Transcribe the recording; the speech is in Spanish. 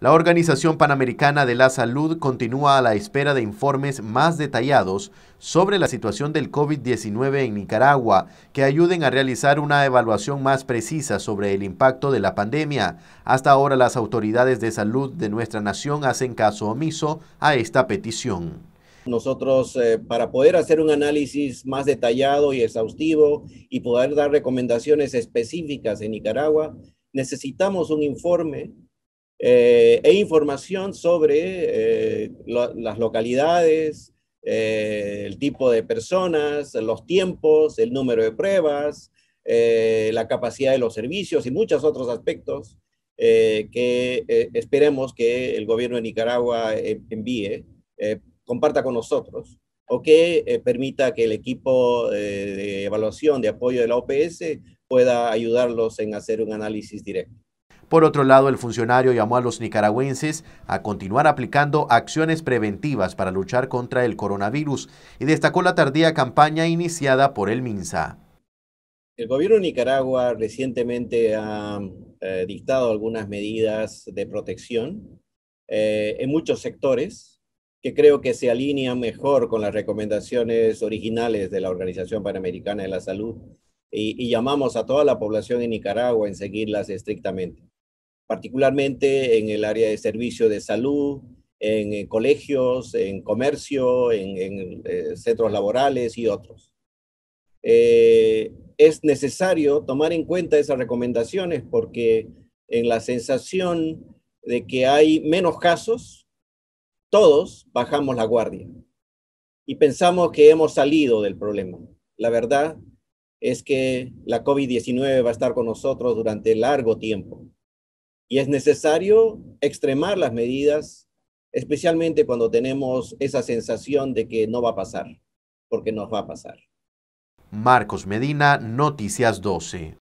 La Organización Panamericana de la Salud continúa a la espera de informes más detallados sobre la situación del COVID-19 en Nicaragua que ayuden a realizar una evaluación más precisa sobre el impacto de la pandemia. Hasta ahora las autoridades de salud de nuestra nación hacen caso omiso a esta petición. Nosotros, eh, para poder hacer un análisis más detallado y exhaustivo y poder dar recomendaciones específicas en Nicaragua, necesitamos un informe eh, e información sobre eh, las localidades, eh, el tipo de personas, los tiempos, el número de pruebas, la capacidad de los servicios y muchos otros aspectos que esperemos que el gobierno de Nicaragua envíe, comparta con nosotros o que permita que el equipo de evaluación de apoyo de la OPS pueda ayudarlos en hacer un análisis directo. Por otro lado, el funcionario llamó a los nicaragüenses a continuar aplicando acciones preventivas para luchar contra el coronavirus y destacó la tardía campaña iniciada por el MINSA. El gobierno de Nicaragua recientemente ha eh, dictado algunas medidas de protección eh, en muchos sectores que creo que se alinean mejor con las recomendaciones originales de la Organización Panamericana de la Salud y, llamamos a toda la población en Nicaragua en seguirlas estrictamente particularmente en el área de servicio de salud, en, eh, colegios, en comercio, en, eh, centros laborales y otros. Eh, es necesario tomar en cuenta esas recomendaciones porque en la sensación de que hay menos casos, todos bajamos la guardia y pensamos que hemos salido del problema. La verdad es que la COVID-19 va a estar con nosotros durante largo tiempo y es necesario extremar las medidas, especialmente cuando tenemos esa sensación de que no va a pasar, porque nos va a pasar. Marcos Medina, Noticias 12.